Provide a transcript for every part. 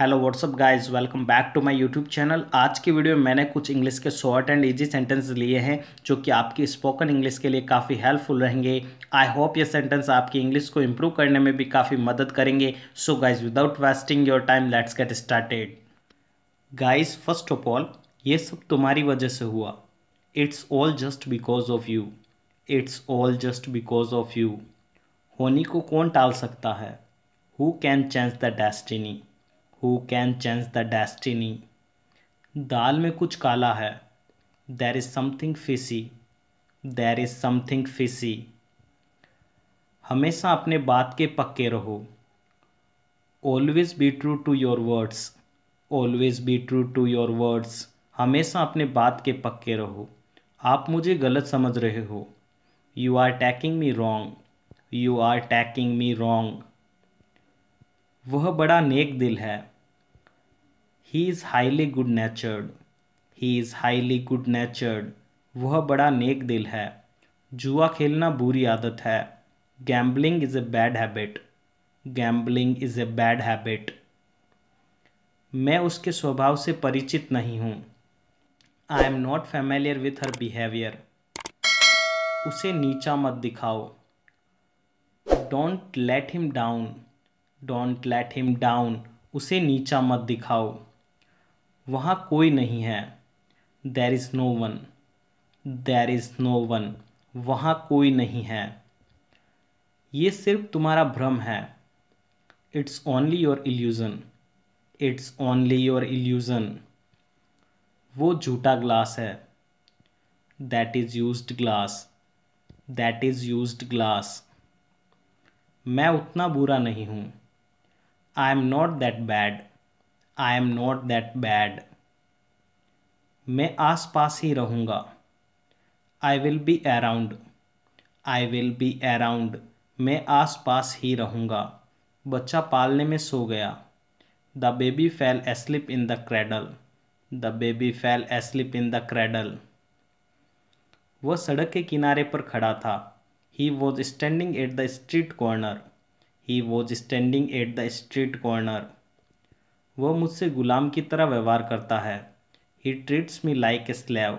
hello what's up guys welcome back to my YouTube channel आज की video में मैंने कुछ इंग्लिश के शॉर्ट एंड इजी सेंटेंस लिए हैं जो कि आपकी स्पोकन इंग्लिश के लिए काफ़ी हेल्पफुल रहेंगे आई होप ये सेंटेंस आपकी इंग्लिश को इम्प्रूव करने में भी काफ़ी मदद करेंगे so guys without wasting your time let's get started guys first of all ये सब तुम्हारी वजह से हुआ it's all just because of you it's all just because of you होनी को कौन टाल सकता है who can change the destiny who can change the destiny दाल में कुछ काला है there is something fishy there is something fishy हमेशा अपने बात के पक्के रहो always be true to your words always be true to your words हमेशा अपने बात के पक्के रहो आप मुझे गलत समझ रहे हो you are taking me wrong you are taking me wrong वह बड़ा नेक दिल है he is highly good natured he is highly good natured वह बड़ा नेक दिल है जुआ खेलना बुरी आदत है gambling is a bad habit gambling is a bad habit मैं उसके स्वभाव से परिचित नहीं हूँ I am not familiar with her behaviour उसे नीचा मत दिखाओ don't let him down don't let him down उसे नीचा मत दिखाओ वहाँ कोई नहीं है there is no one there is no one वहाँ कोई नहीं है ये सिर्फ तुम्हारा भ्रम है it's only your illusion it's only your illusion वो झूठा ग्लास है that is use glass that is use glass मैं उतना बुरा नहीं हूँ I am not that bad I am not that bad मैं आस पास ही रहूँगा I will be around I will be around मैं आस पास ही रहूँगा बच्चा पालने में सो गया the baby fell asleep in the cradle the baby fell asleep in the cradle वह सड़क के किनारे पर खड़ा था he was standing at the street corner he was standing at the street corner वह मुझसे गुलाम की तरह व्यवहार करता है he treats me like a slave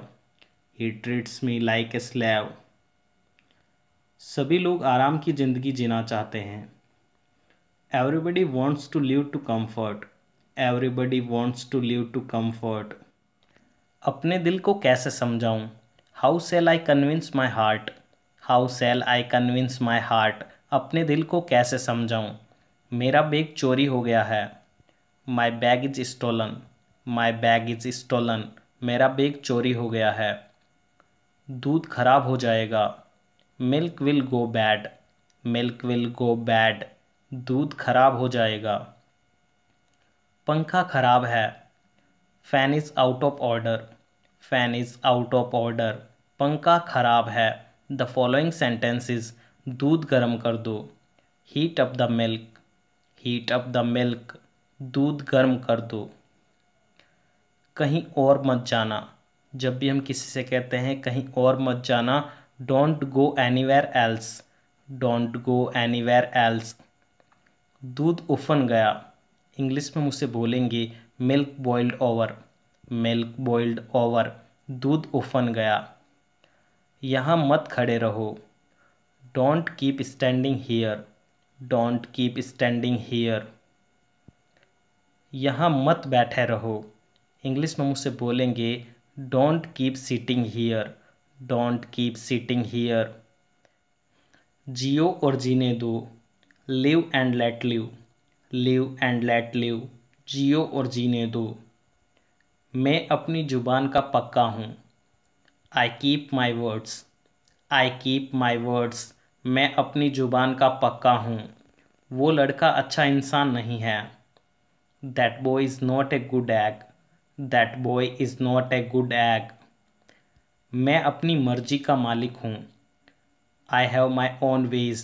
he treats me like a slave सभी लोग आराम की ज़िंदगी जीना चाहते हैं everybody wants to live to comfort everybody wants to live to comfort अपने दिल को कैसे समझाऊँ how shall I convince my heart how shall I convince my heart अपने दिल को कैसे समझाऊँ मेरा बेग चोरी हो गया है my bag is stolen my bag is stolen मेरा बैग चोरी हो गया है दूध खराब हो जाएगा milk will go bad milk will go bad दूध खराब हो जाएगा पंखा खराब है fan is out of order fan is out of order पंखा खराब है द फॉलोइंग सेंटेंसेस दूध गर्म कर दो heat up the milk heat up the milk दूध गर्म कर दो कहीं और मत जाना जब भी हम किसी से कहते हैं कहीं और मत जाना don't go anywhere else don't go anywhere else दूध उफन गया इंग्लिश में मुझसे बोलेंगे milk boiled over milk boiled over दूध उफन गया यहाँ मत खड़े रहो don't keep standing here don't keep standing here यहाँ मत बैठे रहो इंग्लिश में मुझसे बोलेंगे don't keep sitting here don't keep sitting here जियो और जीने दो live and let live live and let live जियो और जीने दो मैं अपनी ज़ुबान का पक्का हूँ I keep my words I keep my words मैं अपनी ज़ुबान का पक्का हूँ वो लड़का अच्छा इंसान नहीं है that boy is not a good egg that boy is not a good egg मैं अपनी मर्जी का मालिक हूँ I have my own ways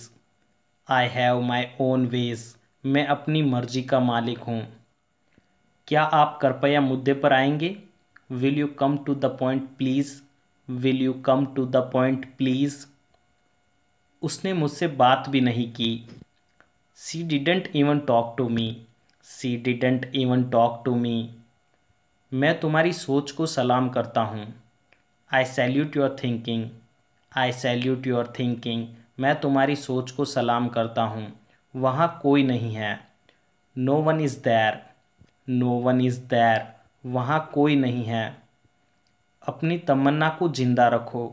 I have my own ways मैं अपनी मर्जी का मालिक हूँ क्या आप कृपया मुद्दे पर आएंगे will you come to the point please will you come to the point please उसने मुझसे बात भी नहीं की she didn't even talk to me she didn't even talk to me मैं तुम्हारी सोच को सलाम करता हूँ I salute your thinking I salute your thinking मैं तुम्हारी सोच को सलाम करता हूँ वहाँ कोई नहीं है no one is there no one is there वहाँ कोई नहीं है अपनी तमन्ना को जिंदा रखो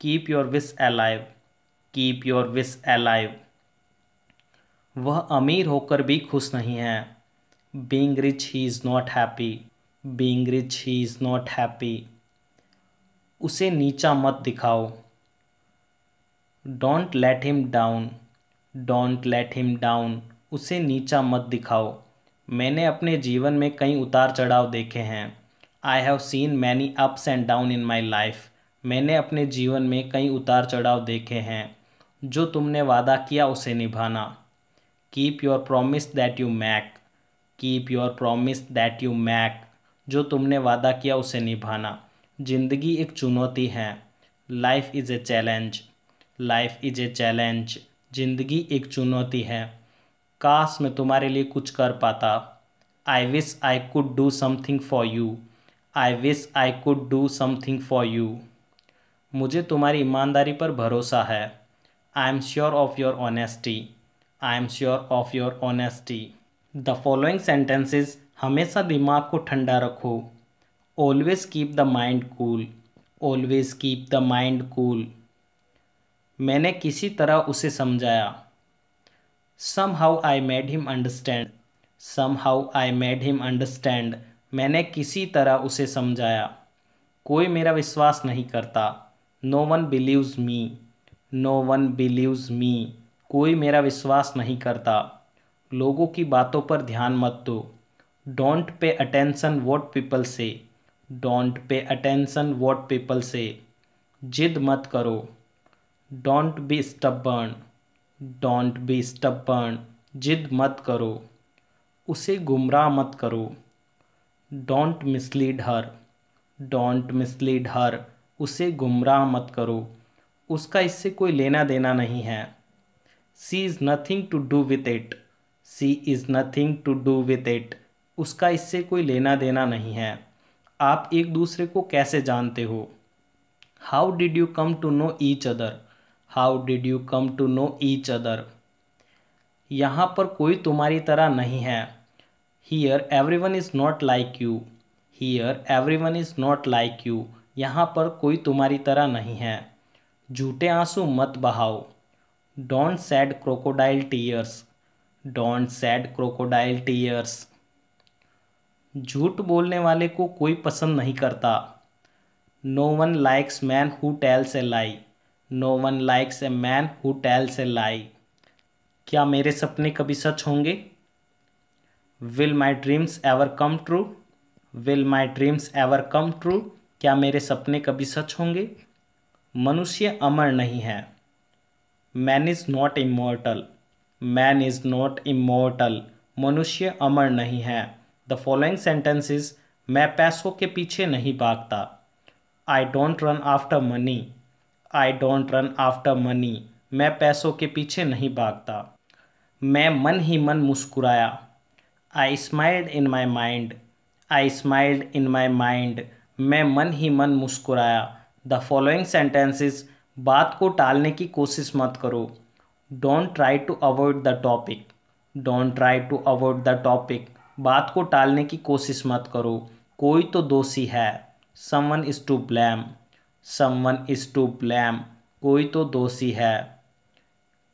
keep your wish alive keep your wish alive वह अमीर होकर भी खुश नहीं है being rich he is not happy being rich he is not happy उसे नीचा मत दिखाओ don't let him down don't let him down उसे नीचा मत दिखाओ मैंने अपने जीवन में कई उतार चढ़ाव देखे हैं I have seen many ups and down in my life मैंने अपने जीवन में कई उतार चढ़ाव देखे हैं जो तुमने वादा किया उसे निभाना keep your promise that you make keep your promise that you make जो तुमने वादा किया उसे निभाना जिंदगी एक चुनौती है life is a challenge life is a challenge जिंदगी एक चुनौती है काश मैं तुम्हारे लिए कुछ कर पाता I wish I could do something for you I wish I could do something for you मुझे तुम्हारी ईमानदारी पर भरोसा है I am sure of your honesty I am sure of your honesty the following sentences हमेशा दिमाग को ठंडा रखो always keep the mind cool always keep the mind cool मैंने किसी तरह उसे समझाया somehow I made him understand somehow I made him understand मैंने किसी तरह उसे समझाया कोई मेरा विश्वास नहीं करता no one believes me no one believes me कोई मेरा विश्वास नहीं करता लोगों की बातों पर ध्यान मत दो don't pay attention what people say don't pay attention what people say जिद मत करो don't be stubborn don't be stubborn जिद मत करो उसे गुमराह मत करो don't mislead her don't mislead her उसे गुमराह मत करो उसका इससे कोई लेना देना नहीं है she is nothing to do with it she is nothing to do with it उसका इससे कोई लेना देना नहीं है आप एक दूसरे को कैसे जानते हो how did you come to know each other how did you come to know each other यहाँ पर कोई तुम्हारी तरह नहीं है here everyone is not like you here everyone is not like you यहाँ पर कोई तुम्हारी तरह नहीं है झूठे आंसू मत बहाओ don't shed crocodile tears don't shed crocodile tears झूठ बोलने वाले को कोई पसंद नहीं करता no one likes man who tells a lie no one likes a man who tells a lie क्या मेरे सपने कभी सच होंगे will my dreams ever come true will my dreams ever come true क्या मेरे सपने कभी सच होंगे मनुष्य अमर नहीं है man is not immortal man is not immortal मनुष्य अमर नहीं है द फॉलोइंग सेंटेंसेस मैं पैसों के पीछे नहीं भागता I don't run after money I don't run after money मैं पैसों के पीछे नहीं भागता मैं मन ही मन मुस्कुराया I smiled in my mind I smiled in my mind मैं मन ही मन मुस्कुराया द फॉलोइंग सेंटेंसेस बात को टालने की कोशिश मत करो don't try to avoid the topic don't try to avoid the topic बात को टालने की कोशिश मत करो कोई तो दोषी है someone is to blame someone is to blame कोई तो दोषी है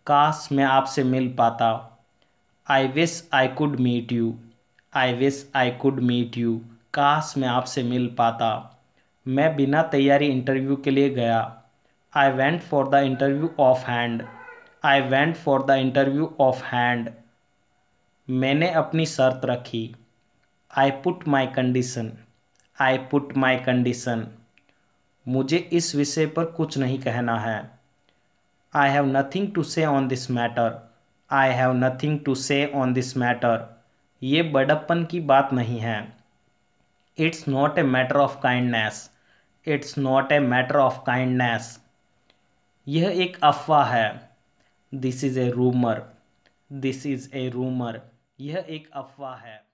काश मैं आपसे मिल पाता I wish I could meet you I wish I could meet you काश मैं आपसे मिल पाता मैं बिना तैयारी इंटरव्यू के लिए गया I went for the interview off hand I went for the interview off hand मैंने अपनी शर्त रखी I put my condition I put my condition मुझे इस विषय पर कुछ नहीं कहना है I have nothing to say on this matter I have nothing to say on this matter ये बड़प्पन की बात नहीं है it's not a matter of kindness it's not a matter of kindness यह एक अफवाह है this is a rumour this is a rumour यह एक अफवाह है